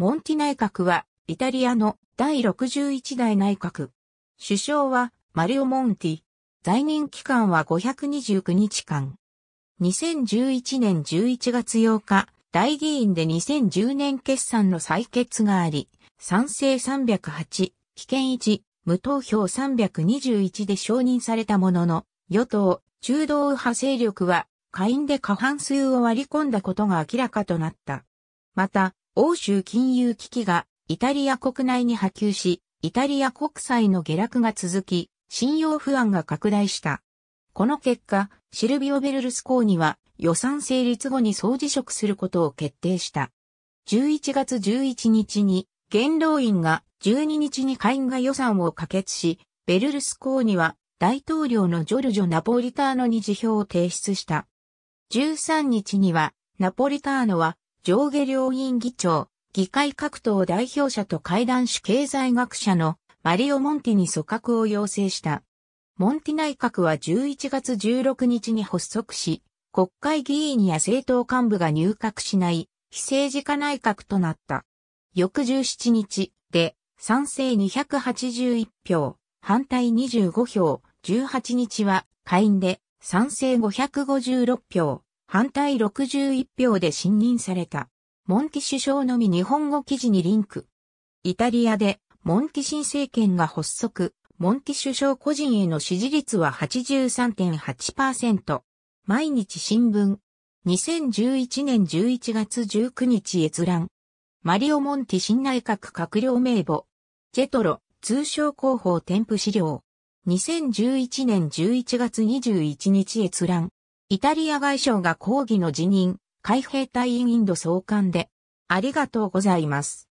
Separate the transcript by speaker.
Speaker 1: モンティ内閣は、イタリアの第61代内閣。首相は、マリオ・モンティ。在任期間は529日間。2011年11月8日、大議員で2010年決算の採決があり、賛成308、棄権1、無投票321で承認されたものの、与党、中道右派勢力は、下院で過半数を割り込んだことが明らかとなった。また、欧州金融危機がイタリア国内に波及し、イタリア国債の下落が続き、信用不安が拡大した。この結果、シルビオ・ベルルスコーニは予算成立後に総辞職することを決定した。11月11日に、元老院が12日に会員が予算を可決し、ベルルスコーニは大統領のジョルジョ・ナポリターノに辞表を提出した。13日には、ナポリターノは上下両院議長、議会各党代表者と会談し経済学者のマリオ・モンティに組閣を要請した。モンティ内閣は11月16日に発足し、国会議員や政党幹部が入閣しない非政治家内閣となった。翌17日で賛成281票、反対25票、18日は下院で賛成556票、反対61票で信任された。モンキ首相のみ日本語記事にリンク。イタリアで、モンキ新政権が発足、モンキ首相個人への支持率は83.8%。毎日新聞。2011年11月19日閲覧。マリオ・モンティ新内閣閣僚名簿。ジェトロ、通称広報添付資料。2011年11月21日閲覧。イタリア外相が抗議の辞任、海兵隊員インド総監で、ありがとうご
Speaker 2: ざいます。